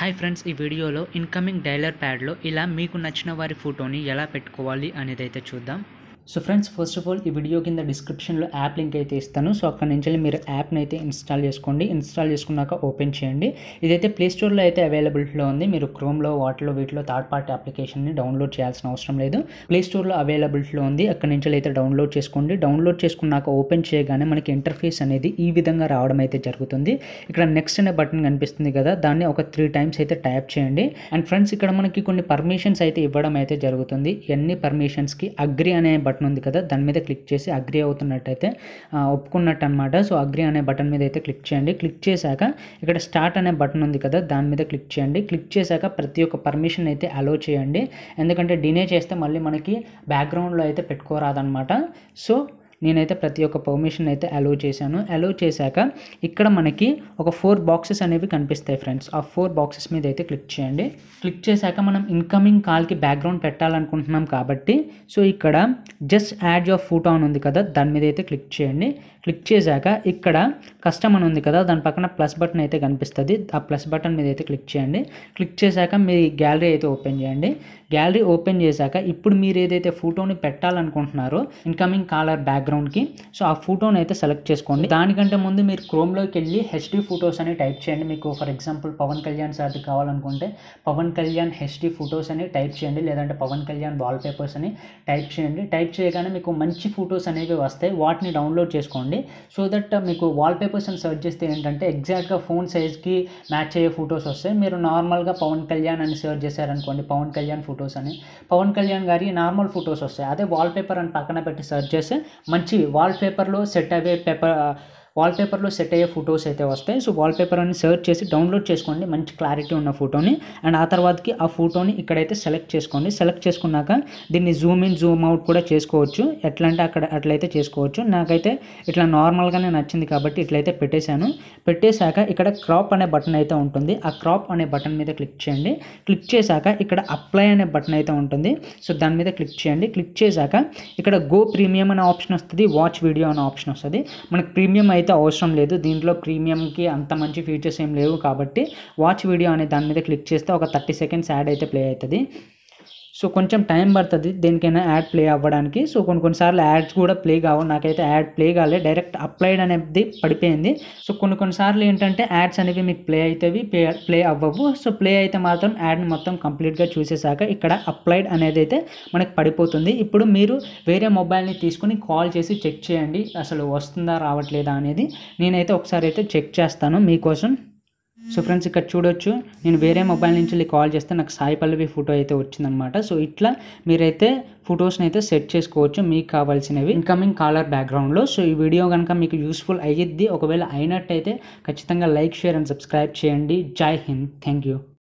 hi friends ఈ వీడియోలో incoming dialler ప్యాడ్లో ఇలా మీకు నచ్చిన వారి ఫోటోని ఎలా పెట్టుకోవాలి అనేది అయితే చూద్దాం so friends first of all ఈ వీడియో కింద డిస్క్రిప్షన్లో యాప్ లింక్ అయితే ఇస్తాను సో అక్కడ నుంచి మీరు యాప్ని అయితే ఇన్స్టాల్ చేసుకోండి ఇన్స్టాల్ చేసుకున్నాక ఓపెన్ చేయండి ఇదైతే ప్లే స్టోర్లో అయితే అవైలబిలిటీలో ఉంది మీరు క్రోమ్లో వాటిలో వీటిలో థర్డ్ పార్టీ అప్లికేషన్ని డౌన్లోడ్ చేయాల్సిన అవసరం లేదు ప్లే స్టోర్లో అవైలబిలిటీలో ఉంది అక్కడ నుంచి అయితే డౌన్లోడ్ చేసుకోండి డౌన్లోడ్ చేసుకున్నాక ఓపెన్ చేయగానే మనకి ఇంటర్ఫేస్ అనేది ఈ విధంగా రావడం అయితే జరుగుతుంది ఇక్కడ నెక్స్ట్ అనే బటన్ కనిపిస్తుంది కదా దాన్ని ఒక త్రీ టైమ్స్ అయితే ట్యాప్ చేయండి అండ్ ఫ్రెండ్స్ ఇక్కడ మనకి కొన్ని పర్మిషన్స్ అయితే ఇవ్వడం అయితే జరుగుతుంది ఎన్ని పర్మిషన్స్కి అగ్రి అనే బటన్ బటన్ ఉంది కదా దాని మీద క్లిక్ చేసి అగ్రి అవుతున్నట్టయితే ఒప్పుకున్నట్టు అనమాట సో అగ్రి అనే బటన్ మీద అయితే క్లిక్ చేయండి క్లిక్ చేశాక ఇక్కడ స్టార్ట్ అనే బటన్ ఉంది కదా దాని మీద క్లిక్ చేయండి క్లిక్ చేశాక ప్రతి ఒక్క పర్మిషన్ అయితే అలో చేయండి ఎందుకంటే డినే చేస్తే మళ్ళీ మనకి బ్యాక్గ్రౌండ్లో అయితే పెట్టుకోరాదనమాట సో నేనైతే ప్రతి ఒక్క పర్మిషన్ అయితే అలో చేశాను అలో చేశాక ఇక్కడ మనకి ఒక ఫోర్ బాక్సెస్ అనేవి కనిపిస్తాయి ఫ్రెండ్స్ ఆ ఫోర్ బాక్సెస్ మీద అయితే క్లిక్ చేయండి క్లిక్ చేశాక మనం ఇన్కమింగ్ కాల్కి బ్యాక్గ్రౌండ్ పెట్టాలనుకుంటున్నాం కాబట్టి సో ఇక్కడ just add your photo on ఉంది కదా దాని మీద అయితే క్లిక్ చేయండి క్లిక్ చేశాక ఇక్కడ కస్టమ్ అని ఉంది కదా దాని పక్కన ప్లస్ బటన్ అయితే కనిపిస్తుంది ఆ ప్లస్ బటన్ మీద అయితే క్లిక్ చేయండి క్లిక్ చేశాక మీ గ్యాలరీ అయితే ఓపెన్ చేయండి గ్యాలరీ ఓపెన్ చేశాక ఇప్పుడు మీరు ఏదైతే ఫోటోని పెట్టాలనుకుంటున్నారో ఇన్కమింగ్ కాలర్ బ్యాక్ బ్యాక్గ్రౌండ్కి సో ఆ ఫోటోని అయితే సెలెక్ట్ చేసుకోండి దానికంటే ముందు మీరు క్రోమ్లోకి వెళ్ళి హెచ్డి ఫొటోస్ అని టైప్ చేయండి మీకు ఫర్ ఎగ్జాంపుల్ పవన్ కళ్యాణ్ సార్ది కావాలనుకుంటే పవన్ కళ్యాణ్ హెచ్డి ఫొటోస్ అని టైప్ చేయండి లేదంటే పవన్ కళ్యాణ్ వాల్ పేపర్స్ అని టైప్ చేయండి టైప్ చేయగానే మీకు మంచి ఫొటోస్ అనేవి వస్తాయి వాటిని డౌన్లోడ్ చేసుకోండి సో దట్ మీకు వాల్ పేపర్స్ అని సెర్చ్ చేస్తే ఏంటంటే ఎగ్జాక్ట్గా ఫోన్ సైజ్కి మ్యాచ్ అయ్యే ఫొటోస్ వస్తాయి మీరు నార్మల్గా పవన్ కళ్యాణ్ అని సెర్చ్ చేశారనుకోండి పవన్ కళ్యాణ్ ఫొటోస్ అని పవన్ కళ్యాణ్ గారి నార్మల్ ఫొటోస్ వస్తాయి అదే వాల్ పేపర్ అని పక్కన పెట్టి సెర్చ్ చేస్తే మంచి వాల్పేపర్లో సెట్ అయ్యే పేపర్ వాల్పేపర్లో సెట్ అయ్యే ఫొటోస్ అయితే వస్తాయి సో వాల్పేపర్ అని సెర్చ్ చేసి డౌన్లోడ్ చేసుకోండి మంచి క్లారిటీ ఉన్న ఫోటోని అండ్ ఆ తర్వాతకి ఆ ఫోటోని ఇక్కడైతే సెలెక్ట్ చేసుకోండి సెలెక్ట్ చేసుకున్నాక దీన్ని జూమ్ ఇన్ జూమ్ అవుట్ కూడా చేసుకోవచ్చు ఎట్లా అంటే అక్కడ అట్లయితే చేసుకోవచ్చు నాకైతే ఇట్లా నార్మల్గానే నచ్చింది కాబట్టి ఇట్లయితే పెట్టేశాను పెట్టేశాక ఇక్కడ క్రాప్ అనే బటన్ అయితే ఉంటుంది ఆ క్రాప్ అనే బటన్ మీద క్లిక్ చేయండి క్లిక్ చేశాక ఇక్కడ అప్లై అనే బటన్ అయితే ఉంటుంది సో దాని మీద క్లిక్ చేయండి క్లిక్ చేశాక ఇక్కడ గో ప్రీమియం అనే ఆప్షన్ వస్తుంది వాచ్ వీడియో అనే ఆప్షన్ వస్తుంది మనకు ప్రీమియం అయితే అయితే అవసరం లేదు దీంట్లో ప్రీమియంకి అంత మంచి ఫీచర్స్ ఏం లేవు కాబట్టి వాచ్ వీడియో అనే దాని మీద క్లిక్ చేస్తే ఒక థర్టీ సెకండ్స్ యాడ్ అయితే ప్లే అవుతుంది సో కొంచెం టైం పడుతుంది దేనికైనా యాడ్ ప్లే అవ్వడానికి సో కొన్ని కొన్నిసార్లు యాడ్స్ కూడా ప్లే కావు నాకైతే యాడ్ ప్లే కాలే డైరెక్ట్ అప్లైడ్ అనేది పడిపోయింది సో కొన్ని కొన్నిసార్లు ఏంటంటే యాడ్స్ అనేవి మీకు ప్లే అవుతాయి ప్లే అవ్వవు సో ప్లే అయితే మాత్రం యాడ్ని మొత్తం కంప్లీట్గా చూసేసాక ఇక్కడ అప్లైడ్ అనేది అయితే మనకు పడిపోతుంది ఇప్పుడు మీరు వేరే మొబైల్ని తీసుకుని కాల్ చేసి చెక్ చేయండి అసలు వస్తుందా రావట్లేదా అనేది నేనైతే ఒకసారి అయితే చెక్ చేస్తాను మీకోసం సో ఫ్రెండ్స్ ఇక్కడ చూడొచ్చు నేను వేరే మొబైల్ నుంచి కాల్ చేస్తే నాకు సాయి పల్లవి ఫోటో అయితే వచ్చిందనమాట సో ఇట్లా మీరైతే ఫొటోస్ని అయితే సెట్ చేసుకోవచ్చు మీకు కావాల్సినవి ఇన్కమింగ్ కాలర్ బ్యాక్గ్రౌండ్లో సో ఈ వీడియో కనుక మీకు యూస్ఫుల్ అయ్యిద్ది ఒకవేళ అయినట్టయితే ఖచ్చితంగా లైక్ షేర్ అండ్ సబ్స్క్రైబ్ చేయండి జై హింద్ థ్యాంక్ యూ